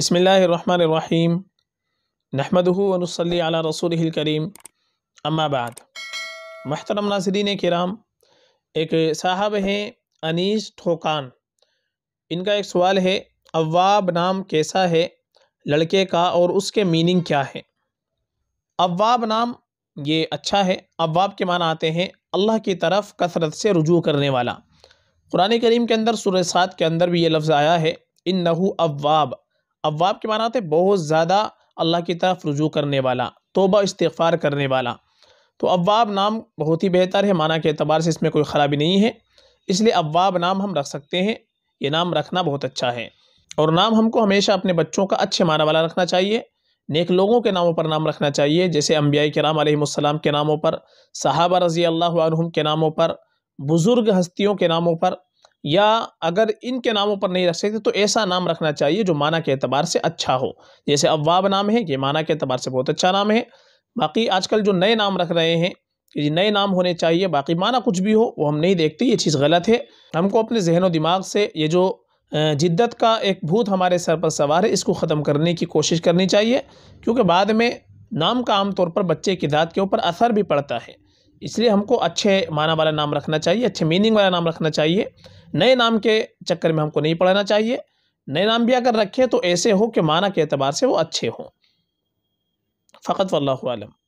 बसमीम नहमदूनसली अला रसूल करीम अम्माबाद महतरम नाजरीन कराम एक साहब हैं अनीस ठोकान इनका एक सवाल है अवाब नाम कैसा है लड़के का और उसके मीनिंग क्या है अवाब नाम ये अच्छा है अवाब के माना आते हैं अल्लाह की तरफ कसरत से रुजू करने वाला कुरान करीम के अंदर सुर सात के अंदर भी ये लफ्ज़ आया है इन नहू अवाब अवाब के माना होते तो बहुत ज़्यादा अल्लाह की तरफ रुजू करने वाला तोबा इस्तफ़ार करने वाला तो अवाब नाम बहुत ही बेहतर है माना के अतबार से इसमें कोई ख़राबी नहीं है इसलिए अवाब नाम हम रख सकते हैं ये नाम रखना बहुत अच्छा है और नाम हमको हमेशा अपने बच्चों का अच्छे माना वाला रखना चाहिए नेक लोगों के नामों पर नाम रखना चाहिए जैसे अम्बिया कराम आलम के नामों पर साहबा रज़ी अल्लाह के नामों पर बुज़ुर्ग हस्तियों के नामों पर या अगर इनके नामों पर नहीं रख सकते तो ऐसा नाम रखना चाहिए जो माना के अतबार से अच्छा हो जैसे अवाब नाम है ये माना के अतबार से बहुत अच्छा नाम है बाकी आजकल जो नए नाम रख रहे हैं ये नए नाम होने चाहिए बाकी माना कुछ भी हो वो हम नहीं देखते ये चीज़ गलत है हमको अपने जहन व दिमाग से ये जो जिद्दत का एक भूत हमारे सर पर सवार है इसको ख़त्म करने की कोशिश करनी चाहिए क्योंकि बाद में नाम का आमतौर पर बच्चे की दाद के ऊपर असर भी पड़ता है इसलिए हमको अच्छे माना वाला नाम रखना चाहिए अच्छे मीनिंग वाला नाम रखना चाहिए नए नाम के चक्कर में हमको नहीं पढ़ना चाहिए नए नाम भी अगर रखे तो ऐसे हो कि माना के अतबार से वो अच्छे हों फ़कत वल्लम